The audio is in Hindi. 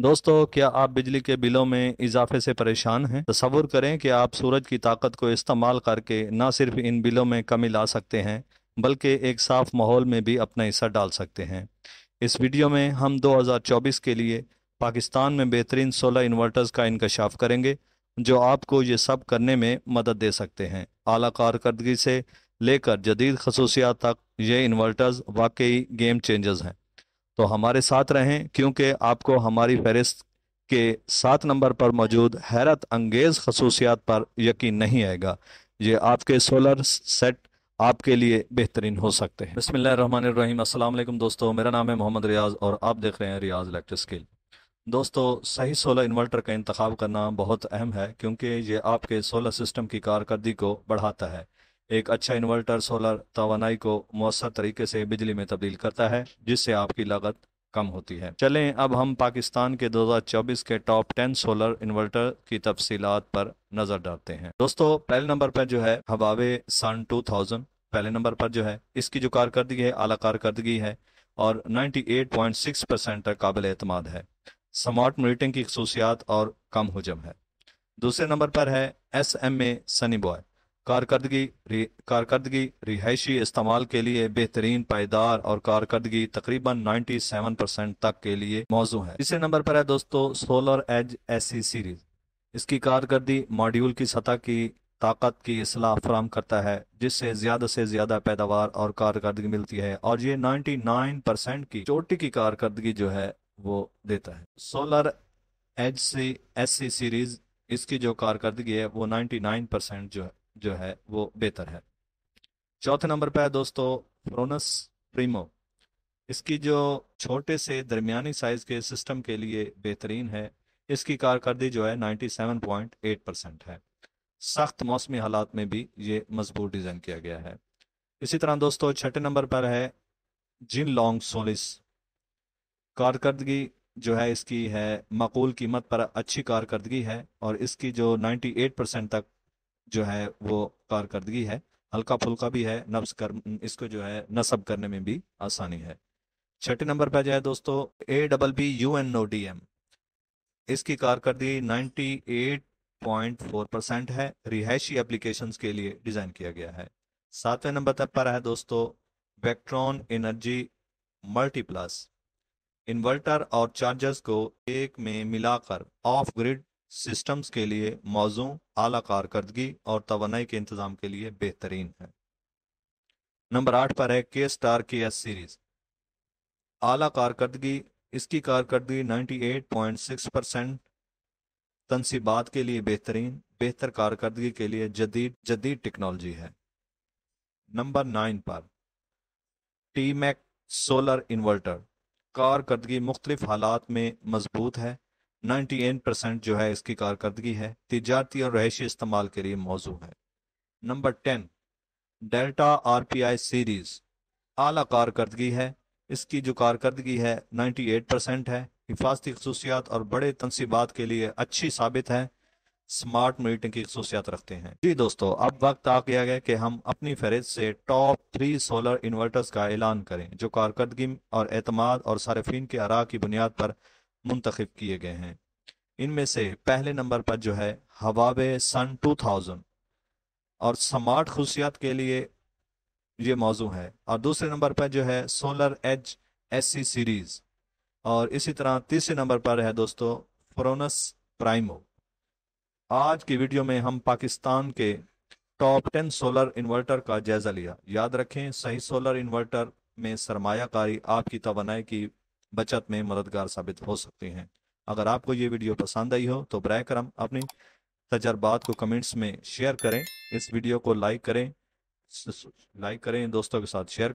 दोस्तों क्या आप बिजली के बिलों में इजाफे से परेशान हैं तस्वुर करें कि आप सूरज की ताकत को इस्तेमाल करके ना सिर्फ इन बिलों में कमी ला सकते हैं बल्कि एक साफ माहौल में भी अपना हिस्सा डाल सकते हैं इस वीडियो में हम 2024 के लिए पाकिस्तान में बेहतरीन सोलर इन्वर्टर्स का इंकशाफ करेंगे जो आपको ये सब करने में मदद दे सकते हैं अली कारकर्दगी से लेकर जदीद खसूसियात तक ये इन्वर्टर्स वाकई गेम चेंजर्स हैं तो हमारे साथ रहें क्योंकि आपको हमारी फहरिस्त के सात नंबर पर मौजूद हैरत अंगेज़ खसूसियात पर यकीन नहीं आएगा ये आपके सोलर सेट आपके लिए बेहतरीन हो सकते हैं बसमीम अलैक्म दोस्तों मेरा नाम है मोहम्मद रियाज और आप देख रहे हैं रियाज इलेक्ट्रिक स्किल दोस्तों सही सोलर इन्वर्टर का इंतखब करना बहुत अहम है क्योंकि ये आपके सोलर सिस्टम की कारकर्दी को बढ़ाता है एक अच्छा इन्वर्टर सोलर तोनाई को मौसर तरीके से बिजली में तब्दील करता है जिससे आपकी लागत कम होती है चलें अब हम पाकिस्तान के 2024 के टॉप 10 सोलर इन्वर्टर की तफसीलात पर नज़र डालते हैं दोस्तों पहले नंबर पर जो है हवावे सन 2000 पहले नंबर पर जो है इसकी जो कारकर्दगी है आला कारकर्दगी है और 98.6 परसेंट तक काबिल अतमाद है स्मार्ट मीटिंग की खसूसियात और कम हजम है दूसरे नंबर पर है S M A Sunny Boy कारकर्दगी रि, कारकर्दगी रिहायशी इस्तेमाल के लिए बेहतरीन पायदार और कारकर्दगी तकरीबन 97 परसेंट तक के लिए मौजू है तीसरे नंबर पर है दोस्तों सोलर एज एसी सीरीज इसकी कारकर्दगी मॉड्यूल की सतह की ताकत की असलाह फ्राहम करता है जिससे ज्यादा से ज्यादा पैदावार और कारकर्दगी मिलती है और ये नाइन परसेंट की चोटी की कारकर्दगी जो है वो देता है solar H C S C series इसकी जो कारकर्दगी है वो नाइन परसेंट जो है जो है वो बेहतर है चौथे नंबर पर है दोस्तों फ्रोनस प्रीमो इसकी जो छोटे से दरमियानी साइज के सिस्टम के लिए बेहतरीन है इसकी कारकर्दी जो है 97.8 परसेंट है सख्त मौसमी हालात में भी ये मजबूत डिज़ाइन किया गया है इसी तरह दोस्तों छठे नंबर पर है जिन लॉन्ग सोलिस कारकर्दगी जो है इसकी है मकूल कीमत पर अच्छी कारकर्दगी है और इसकी जो 98 परसेंट तक जो है वो कारकर्दगी है हल्का फुल्का भी है नफ्स कर इसको जो है नसब करने में भी आसानी है छठे नंबर पर जाए दोस्तों A double B U N O D M इसकी कारकर्दगी फोर परसेंट है रिहायशी एप्लीकेशन के लिए डिज़ाइन किया गया है सातवें नंबर पर है दोस्तों वेक्ट्रॉन एनर्जी मल्टीप्लस इन्वर्टर और चार्जर्स को एक में मिलाकर ऑफ ग्रिड सिस्टम्स के लिए मौजों आला कारकर्दगी और तोनाई के इंतज़ाम के लिए बेहतरीन है नंबर आठ पर है के स्टार के एस सीरीज़ आला कारकर्दगी इसकी कारकर्दगी 98.6 परसेंट तनसीबात के लिए बेहतरीन बेहतर कारकर्दगी के लिए जदीद जदीद टेक्नोलॉजी है नंबर नाइन पर टी मैक सोलर इन्वर्टर कारकर्दगी मुख्तलिफ हालात में मजबूत है नाइन्टी परसेंट जो है इसकी कारकर्दगी है तजारती और रहायशी इस्तेमाल के लिए मौजू है number ten Delta R P I series अली कारकर्दगी है इसकी जो कारकर्दगी है 98 परसेंट है हिफाजती खसूसियात और बड़े तनसीबात के लिए अच्छी साबित है स्मार्ट मीटिंग की खसूसियात रखते हैं जी दोस्तों अब वक्त आ गया है कि हम अपनी फहरिस्त से टॉप थ्री सोलर इन्वर्टर्स का ऐलान करें जो कारकर्दगी और अतमाद और सार्फिन के आरा की बुनियाद पर मुंतखब किए गए हैं इनमें से पहले नंबर पर जो है हवाब सन 2000 और स्मार्ट खसूसियात के लिए ये मौजू है और दूसरे नंबर पर जो है सोलर एज एस सीरीज़ और इसी तरह तीसरे नंबर पर है दोस्तों फ्रोनस प्राइमो आज की वीडियो में हम पाकिस्तान के टॉप टेन सोलर इन्वर्टर का जायज़ा लिया याद रखें सही सोलर इन्वर्टर में सरमाकारी आपकी तोनाई की बचत में मददगार साबित हो सकते हैं अगर आपको ये वीडियो पसंद आई हो तो बर करम अपने तजर्बात को कमेंट्स में शेयर करें इस वीडियो को लाइक करें लाइक करें दोस्तों के साथ शेयर